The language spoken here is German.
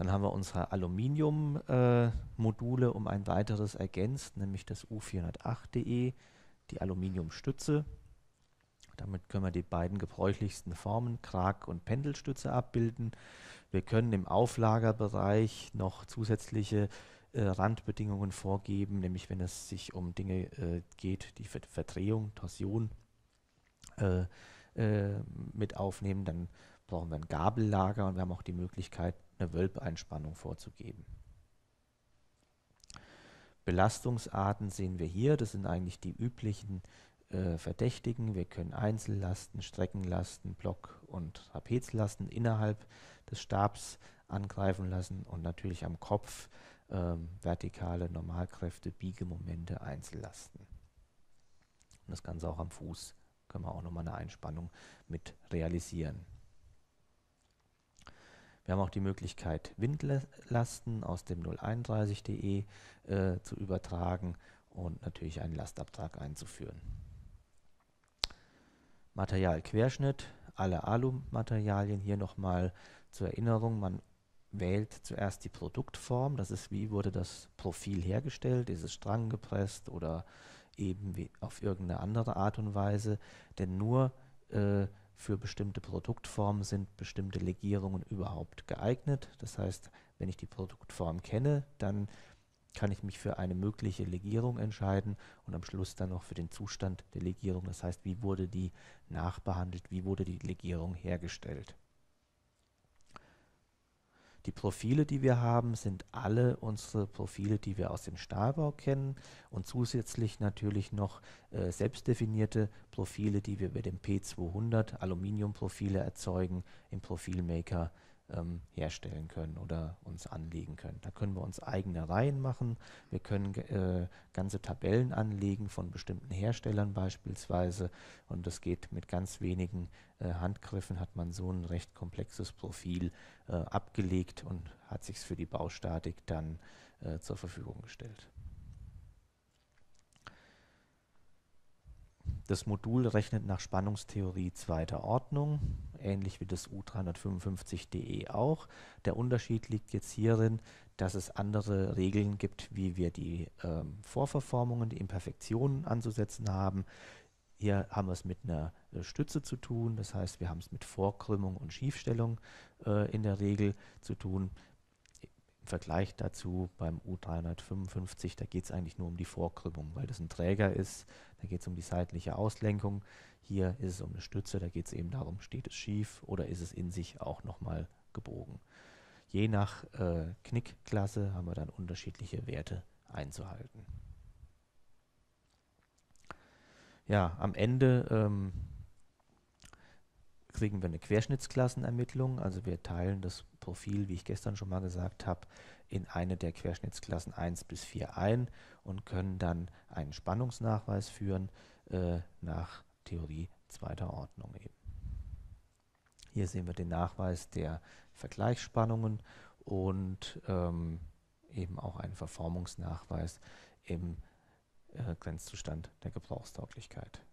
Dann haben wir unsere Aluminium-Module äh, um ein weiteres ergänzt, nämlich das U408.de, e, die Aluminiumstütze. Damit können wir die beiden gebräuchlichsten Formen, Krag- und Pendelstütze, abbilden. Wir können im Auflagerbereich noch zusätzliche äh, Randbedingungen vorgeben, nämlich wenn es sich um Dinge äh, geht, die Ver Verdrehung, Torsion äh, äh, mit aufnehmen, dann brauchen wir ein Gabellager und wir haben auch die Möglichkeit, eine Wölbeinspannung vorzugeben. Belastungsarten sehen wir hier. Das sind eigentlich die üblichen äh, Verdächtigen. Wir können Einzellasten, Streckenlasten, Block- und Trapezlasten innerhalb des Stabs angreifen lassen und natürlich am Kopf äh, vertikale Normalkräfte, Biegemomente, Einzellasten. Und das Ganze auch am Fuß können wir auch nochmal eine Einspannung mit realisieren. Wir haben auch die Möglichkeit, Windlasten aus dem 031.de äh, zu übertragen und natürlich einen Lastabtrag einzuführen. Materialquerschnitt, alle Alumaterialien hier nochmal zur Erinnerung. Man wählt zuerst die Produktform, das ist wie wurde das Profil hergestellt, ist es Strang gepresst oder eben auf irgendeine andere Art und Weise, denn nur äh, für bestimmte Produktformen sind bestimmte Legierungen überhaupt geeignet. Das heißt, wenn ich die Produktform kenne, dann kann ich mich für eine mögliche Legierung entscheiden und am Schluss dann noch für den Zustand der Legierung. Das heißt, wie wurde die nachbehandelt, wie wurde die Legierung hergestellt. Die Profile, die wir haben, sind alle unsere Profile, die wir aus dem Stahlbau kennen und zusätzlich natürlich noch äh, selbstdefinierte Profile, die wir mit dem P200 Aluminiumprofile erzeugen im Profilmaker ähm, herstellen können oder uns anlegen können. Da können wir uns eigene Reihen machen, wir können äh, ganze Tabellen anlegen von bestimmten Herstellern beispielsweise und das geht mit ganz wenigen äh, Handgriffen, hat man so ein recht komplexes Profil äh, abgelegt und hat sich es für die Baustatik dann äh, zur Verfügung gestellt. Das Modul rechnet nach Spannungstheorie zweiter Ordnung ähnlich wie das u 355de e auch. Der Unterschied liegt jetzt hierin, dass es andere Regeln gibt, wie wir die ähm, Vorverformungen, die Imperfektionen anzusetzen haben. Hier haben wir es mit einer äh, Stütze zu tun, das heißt, wir haben es mit Vorkrümmung und Schiefstellung äh, in der Regel zu tun. Im Vergleich dazu beim U355, da geht es eigentlich nur um die Vorkrümmung, weil das ein Träger ist, da geht es um die seitliche Auslenkung. Hier ist es um eine Stütze, da geht es eben darum, steht es schief oder ist es in sich auch nochmal gebogen. Je nach äh, Knickklasse haben wir dann unterschiedliche Werte einzuhalten. Ja, am Ende ähm, kriegen wir eine Querschnittsklassenermittlung. Also wir teilen das Profil, wie ich gestern schon mal gesagt habe, in eine der Querschnittsklassen 1 bis 4 ein und können dann einen Spannungsnachweis führen äh, nach Theorie zweiter Ordnung eben. Hier sehen wir den Nachweis der Vergleichsspannungen und ähm, eben auch einen Verformungsnachweis im äh, Grenzzustand der Gebrauchstauglichkeit.